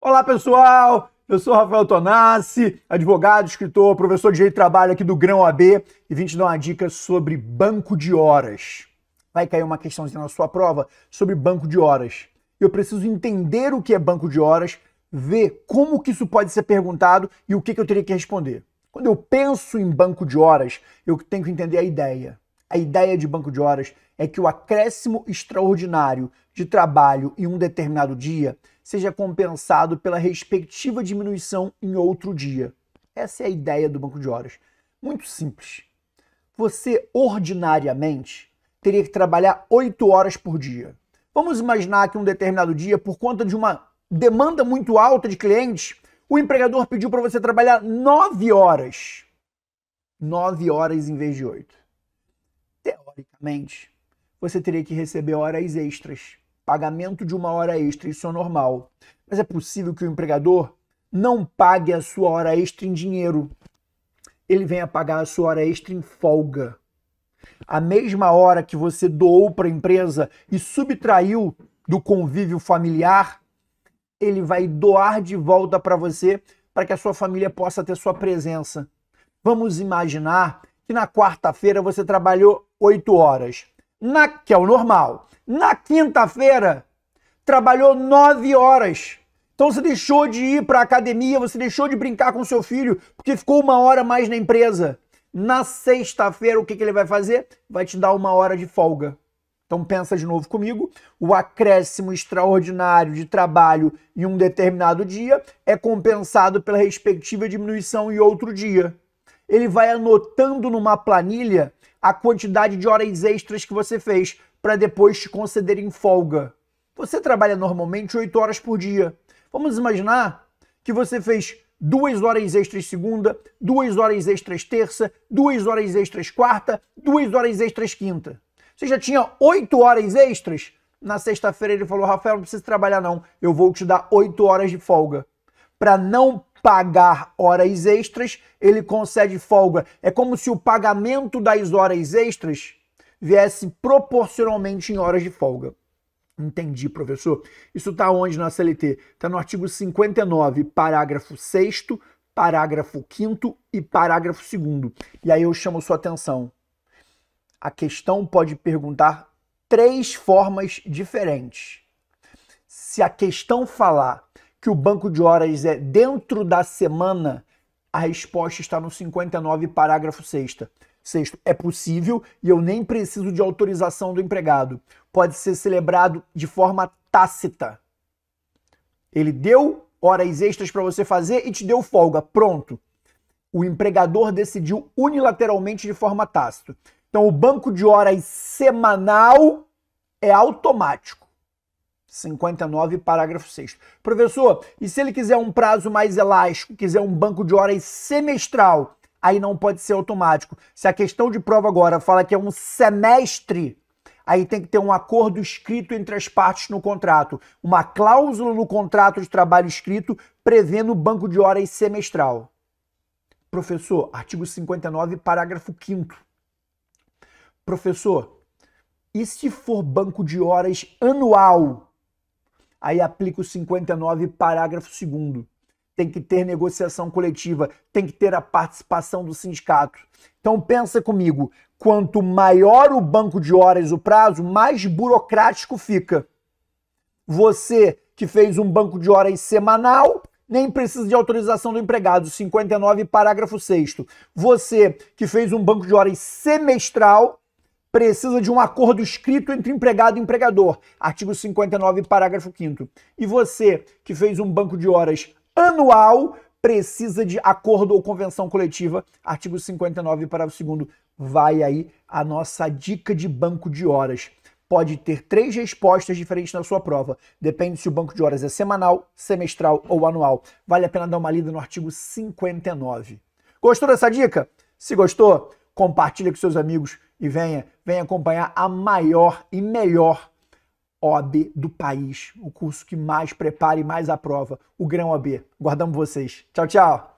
Olá, pessoal! Eu sou Rafael Tonassi, advogado, escritor, professor de direito de trabalho aqui do Grão AB e vim te dar uma dica sobre banco de horas. Vai cair uma questãozinha na sua prova sobre banco de horas. Eu preciso entender o que é banco de horas, ver como que isso pode ser perguntado e o que, que eu teria que responder. Quando eu penso em banco de horas, eu tenho que entender a ideia. A ideia de banco de horas é que o acréscimo extraordinário de trabalho em um determinado dia seja compensado pela respectiva diminuição em outro dia. Essa é a ideia do banco de horas. Muito simples. Você, ordinariamente, teria que trabalhar 8 horas por dia. Vamos imaginar que um determinado dia, por conta de uma demanda muito alta de clientes, o empregador pediu para você trabalhar 9 horas. 9 horas em vez de 8. Teoricamente, você teria que receber horas extras pagamento de uma hora extra, isso é normal. Mas é possível que o empregador não pague a sua hora extra em dinheiro. Ele venha pagar a sua hora extra em folga. A mesma hora que você doou para a empresa e subtraiu do convívio familiar, ele vai doar de volta para você para que a sua família possa ter sua presença. Vamos imaginar que na quarta-feira você trabalhou oito horas, na, que é o normal. Na quinta-feira, trabalhou nove horas. Então você deixou de ir para a academia, você deixou de brincar com seu filho, porque ficou uma hora mais na empresa. Na sexta-feira, o que, que ele vai fazer? Vai te dar uma hora de folga. Então pensa de novo comigo, o acréscimo extraordinário de trabalho em um determinado dia é compensado pela respectiva diminuição em outro dia. Ele vai anotando numa planilha a quantidade de horas extras que você fez para depois te concederem folga. Você trabalha normalmente 8 horas por dia. Vamos imaginar que você fez duas horas extras segunda, duas horas extras terça, duas horas extras quarta, duas horas extras quinta. Você já tinha oito horas extras? Na sexta-feira ele falou: Rafael, não precisa trabalhar, não. Eu vou te dar oito horas de folga. Para não pagar horas extras, ele concede folga. É como se o pagamento das horas extras viesse proporcionalmente em horas de folga. Entendi, professor. Isso está onde na CLT? Está no artigo 59, parágrafo 6, parágrafo 5 e parágrafo 2. E aí eu chamo sua atenção. A questão pode perguntar três formas diferentes. Se a questão falar que o banco de horas é dentro da semana, a resposta está no 59, parágrafo 6. Sexto, é possível e eu nem preciso de autorização do empregado. Pode ser celebrado de forma tácita. Ele deu horas extras para você fazer e te deu folga. Pronto. O empregador decidiu unilateralmente de forma tácita. Então, o banco de horas semanal é automático. 59, parágrafo 6. Professor, e se ele quiser um prazo mais elástico, quiser um banco de horas semestral, aí não pode ser automático. Se a questão de prova agora fala que é um semestre, aí tem que ter um acordo escrito entre as partes no contrato, uma cláusula no contrato de trabalho escrito prevendo o banco de horas semestral. Professor, artigo 59, parágrafo 5 Professor, e se for banco de horas anual? Aí aplica o 59, parágrafo 2 tem que ter negociação coletiva, tem que ter a participação do sindicato. Então pensa comigo, quanto maior o banco de horas o prazo, mais burocrático fica. Você que fez um banco de horas semanal, nem precisa de autorização do empregado, 59, parágrafo 6 Você que fez um banco de horas semestral, precisa de um acordo escrito entre empregado e empregador, artigo 59, parágrafo 5 E você que fez um banco de horas anual precisa de acordo ou convenção coletiva, artigo 59, parágrafo 2 vai aí a nossa dica de banco de horas. Pode ter três respostas diferentes na sua prova. Depende se o banco de horas é semanal, semestral ou anual. Vale a pena dar uma lida no artigo 59. Gostou dessa dica? Se gostou, compartilha com seus amigos e venha, venha acompanhar a maior e melhor OB do país, o curso que mais prepara e mais aprova, o Grão OB. Guardamos vocês. Tchau, tchau!